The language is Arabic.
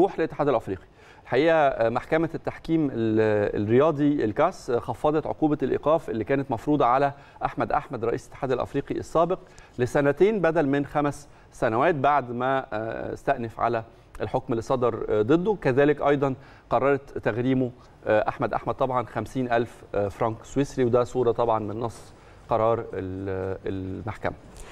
يروح للاتحاد الافريقي الحقيقه آه، محكمه التحكيم الرياضي الكاس آه، خفضت عقوبه الايقاف اللي كانت مفروضه على احمد احمد رئيس الاتحاد الافريقي السابق لسنتين بدل من خمس سنوات بعد ما آه، استأنف على الحكم اللي صدر ضده كذلك أيضا قررت تغريمه أحمد أحمد طبعا 50 ألف فرنك سويسري وده صورة طبعا من نص قرار المحكمة